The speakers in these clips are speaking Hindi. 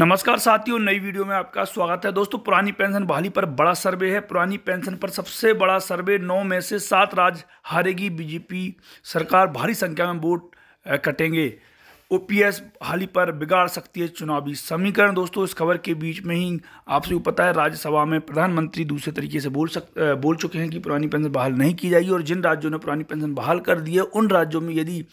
नमस्कार साथियों नई वीडियो में आपका स्वागत है दोस्तों पुरानी पेंशन बहाली पर बड़ा सर्वे है पुरानी पेंशन पर सबसे बड़ा सर्वे नौ में से सात राज्य हारेगी बीजेपी सरकार भारी संख्या में वोट कटेंगे ओपीएस हाली पर बिगाड़ सकती है चुनावी समीकरण दोस्तों इस खबर के बीच में ही आपसे को पता है राज्यसभा में प्रधानमंत्री दूसरे तरीके से बोल सक बोल चुके हैं कि पुरानी पेंशन बहाल नहीं की जाएगी और जिन राज्यों ने पुरानी पेंशन बहाल कर दी है उन राज्यों में यदि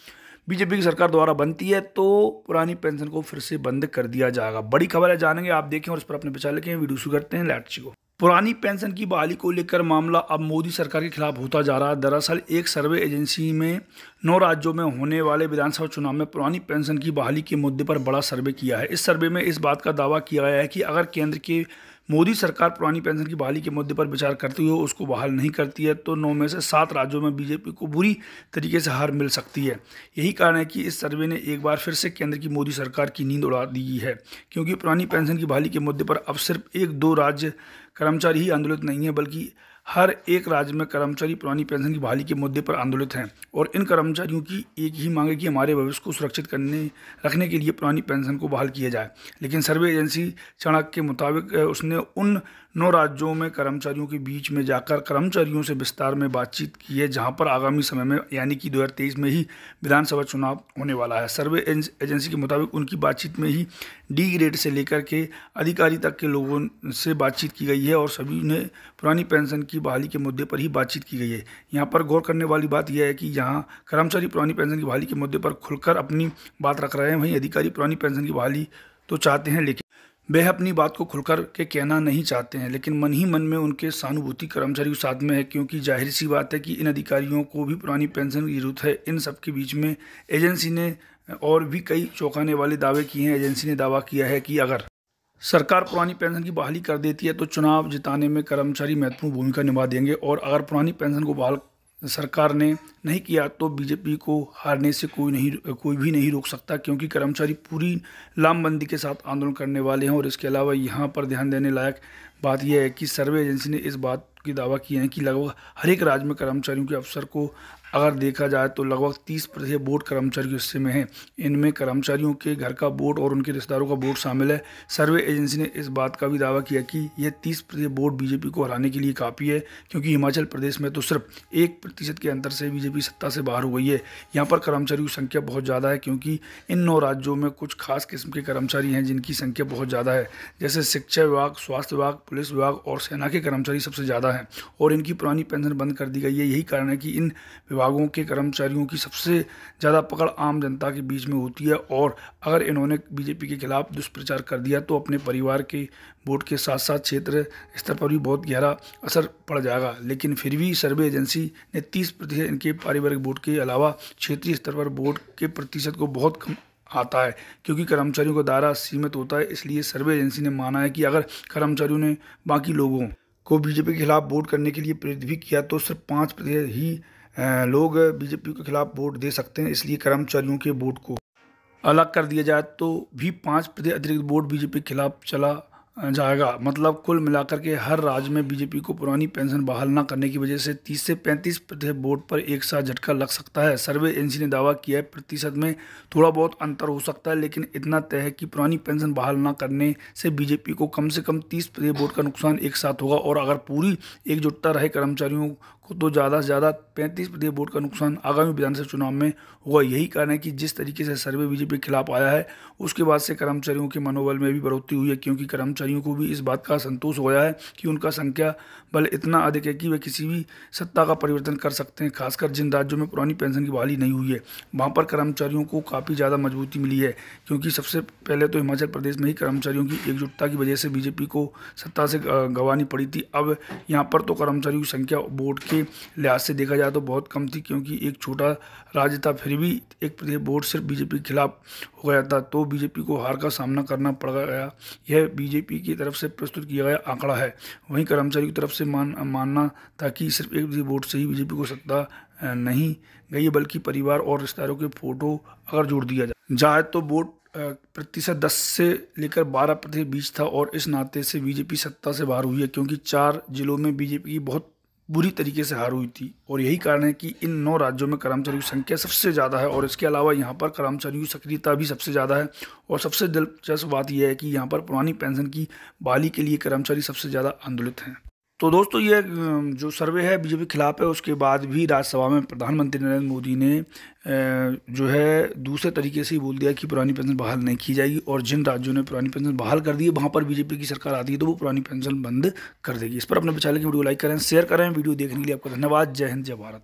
बीजेपी की सरकार द्वारा बनती है तो पुरानी पेंशन को फिर से बंद कर दिया जाएगा बड़ी खबर है जानेंगे आप देखें और इस पर अपने विचार लिखे वीडियो शुरू करते हैं लैट को पुरानी पेंशन की बहाली को लेकर मामला अब मोदी सरकार के खिलाफ होता जा रहा है दरअसल एक सर्वे एजेंसी में नौ राज्यों में होने वाले विधानसभा चुनाव में पुरानी पेंशन की बहाली के मुद्दे पर बड़ा सर्वे किया है इस सर्वे में इस बात का दावा किया गया है कि अगर केंद्र के मोदी सरकार पुरानी पेंशन की बहाली के मुद्दे पर विचार करते हुए उसको बहाल नहीं करती है तो नौ में से सात राज्यों में बीजेपी को बुरी तरीके से हार मिल सकती है यही कारण है कि इस सर्वे ने एक बार फिर से केंद्र की मोदी सरकार की नींद उड़ा दी है क्योंकि पुरानी पेंशन की बहाली के मुद्दे पर अब सिर्फ एक दो राज्य कर्मचारी ही आंदोलित नहीं है बल्कि हर एक राज्य में कर्मचारी पुरानी पेंशन की बहाली के मुद्दे पर आंदोलित हैं और इन कर्मचारियों की एक ही मांग है कि हमारे भविष्य को सुरक्षित करने रखने के लिए पुरानी पेंशन को बहाल किया जाए लेकिन सर्वे एजेंसी चाणक्य के मुताबिक उसने उन नौ राज्यों में कर्मचारियों के बीच में जाकर कर्मचारियों से विस्तार में बातचीत की है जहां पर आगामी समय में यानी कि 2023 में ही विधानसभा चुनाव होने वाला है सर्वे एजेंसी के मुताबिक उनकी बातचीत में ही डी ग्रेड से लेकर के अधिकारी तक के लोगों से बातचीत की गई है और सभी ने पुरानी पेंशन की बहाली के मुद्दे पर ही बातचीत की गई है यहाँ पर गौर करने वाली बात यह है कि यहाँ कर्मचारी पुरानी पेंशन की बहाली के मुद्दे पर खुलकर अपनी बात रख रहे हैं वहीं अधिकारी पुरानी पेंशन की बहाली तो चाहते हैं लेकिन वे अपनी बात को खुलकर के कहना नहीं चाहते हैं लेकिन मन ही मन में उनके सहानुभूति कर्मचारियों साथ में है क्योंकि जाहिर सी बात है कि इन अधिकारियों को भी पुरानी पेंशन की जरूरत है इन सब के बीच में एजेंसी ने और भी कई चौंकाने वाले दावे किए हैं एजेंसी ने दावा किया है कि अगर सरकार पुरानी पेंशन की बहाली कर देती है तो चुनाव जिताने में कर्मचारी महत्वपूर्ण भूमिका निभा देंगे और अगर पुरानी पेंशन को बहाल सरकार ने नहीं किया तो बीजेपी को हारने से कोई नहीं कोई भी नहीं रोक सकता क्योंकि कर्मचारी पूरी लामबंदी के साथ आंदोलन करने वाले हैं और इसके अलावा यहाँ पर ध्यान देने लायक बात यह है कि सर्वे एजेंसी ने इस बात की दावा किया है कि लगभग हर एक राज्य में कर्मचारियों के अवसर को अगर देखा जाए तो लगभग तीस प्रतिशत बोर्ड कर्मचारी हिस्से में हैं इनमें कर्मचारियों के घर का बोर्ड और उनके रिश्तेदारों का बोर्ड शामिल है सर्वे एजेंसी ने इस बात का भी दावा किया कि यह तीस प्रतिशत बोर्ड बीजेपी को हराने के लिए काफ़ी है क्योंकि हिमाचल प्रदेश में तो सिर्फ एक प्रतिशत के अंतर से बीजेपी सत्ता से बाहर हो गई है यहाँ पर कर्मचारियों की संख्या बहुत ज़्यादा है क्योंकि इन नौ राज्यों में कुछ खास किस्म के कर्मचारी हैं जिनकी संख्या बहुत ज़्यादा है जैसे शिक्षा विभाग स्वास्थ्य विभाग पुलिस विभाग और सेना के कर्मचारी सबसे ज़्यादा हैं और इनकी पुरानी पेंशन बंद कर दी गई है यही कारण है कि इन विभाग विभागों के कर्मचारियों की सबसे ज़्यादा पकड़ आम जनता के बीच में होती है और अगर इन्होंने बीजेपी के खिलाफ दुष्प्रचार कर दिया तो अपने परिवार के वोट के साथ साथ क्षेत्र स्तर पर भी बहुत गहरा असर पड़ जाएगा लेकिन फिर भी सर्वे एजेंसी ने तीस प्रतिशत इनके पारिवारिक वोट के अलावा क्षेत्रीय स्तर पर वोट के प्रतिशत को बहुत कम आता है क्योंकि कर्मचारियों का दायरा सीमित होता है इसलिए सर्वे एजेंसी ने माना है कि अगर कर्मचारियों ने बाकी लोगों को बीजेपी के खिलाफ वोट करने के लिए प्रेरित भी किया तो सिर्फ पाँच प्रतिशत ही लोग बीजेपी के खिलाफ वोट दे सकते हैं इसलिए कर्मचारियों के वोट को अलग कर दिया जाए तो भी पाँच प्रतिशत अतिरिक्त वोट बीजेपी के खिलाफ चला जाएगा मतलब कुल मिलाकर के हर राज्य में बीजेपी को पुरानी पेंशन बहाल न करने की वजह से 30 से 35 प्रतिशत वोट पर एक साथ झटका लग सकता है सर्वे एजेंसी ने दावा किया है प्रतिशत में थोड़ा बहुत अंतर हो सकता है लेकिन इतना तय है कि पुरानी पेंशन बहाल न करने से बीजेपी को कम से कम 30 प्रतिशत वोट का नुकसान एक साथ होगा और अगर पूरी एकजुटता रहे कर्मचारियों तो ज़्यादा से ज़्यादा पैंतीस प्रतिशत वोट का नुकसान आगामी विधानसभा चुनाव में हुआ यही कारण है कि जिस तरीके से सर्वे बीजेपी के खिलाफ आया है उसके बाद से कर्मचारियों के मनोबल में भी बढ़ोतरी हुई है क्योंकि कर्मचारियों को भी इस बात का संतोष हो गया है कि उनका संख्या बल इतना अधिक है कि वे किसी भी सत्ता का परिवर्तन कर सकते हैं खासकर जिन राज्यों में पुरानी पेंशन की बहाली नहीं हुई है वहाँ पर कर्मचारियों को काफ़ी ज़्यादा मजबूती मिली है क्योंकि सबसे पहले तो हिमाचल प्रदेश में ही कर्मचारियों की एकजुटता की वजह से बीजेपी को सत्ता से गंवानी पड़ी थी अब यहाँ पर तो कर्मचारियों की संख्या वोट की के लिहाज से देखा जाए तो बहुत कम थी क्योंकि एक छोटा राज्य था फिर भी एक प्रदेश बोर्ड सिर्फ बीजेपी के खिलाफ हो गया था तो बीजेपी को हार का सामना करना पड़ गया यह बीजेपी की तरफ से प्रस्तुत किया गया आंकड़ा है वहीं कर्मचारी की तरफ से मान मानना था कि सिर्फ एक बोर्ड से ही बीजेपी को सत्ता नहीं गई बल्कि परिवार और रिश्तेदारों के फोटो अगर जोड़ दिया जाए तो वोट प्रतिशत दस से लेकर बारह प्रतिशत बीच था और इस नाते से बीजेपी सत्ता से बाहर हुई है क्योंकि चार जिलों में बीजेपी की बहुत बुरी तरीके से हार हुई थी और यही कारण है कि इन नौ राज्यों में कर्मचारियों की संख्या सबसे ज़्यादा है और इसके अलावा यहाँ पर कर्मचारियों की सक्रियता भी सबसे ज़्यादा है और सबसे दिलचस्प बात यह है कि यहाँ पर पुरानी पेंशन की बहाली के लिए कर्मचारी सबसे ज़्यादा आंदोलित हैं तो दोस्तों ये जो सर्वे है बीजेपी के खिलाफ है उसके बाद भी राज्यसभा में प्रधानमंत्री नरेंद्र मोदी ने जो है दूसरे तरीके से ही बोल दिया कि पुरानी पेंशन बहाल नहीं की जाएगी और जिन राज्यों ने पुरानी पेंशन बहाल कर दी है वहाँ पर बीजेपी की सरकार आती है तो वो पुरानी पेंशन बंद कर देगी इस पर अपने विचार की वीडियो लाइक करें शेयर करें वीडियो देखने के लिए आपका धन्यवाद जय हिंद जय भारत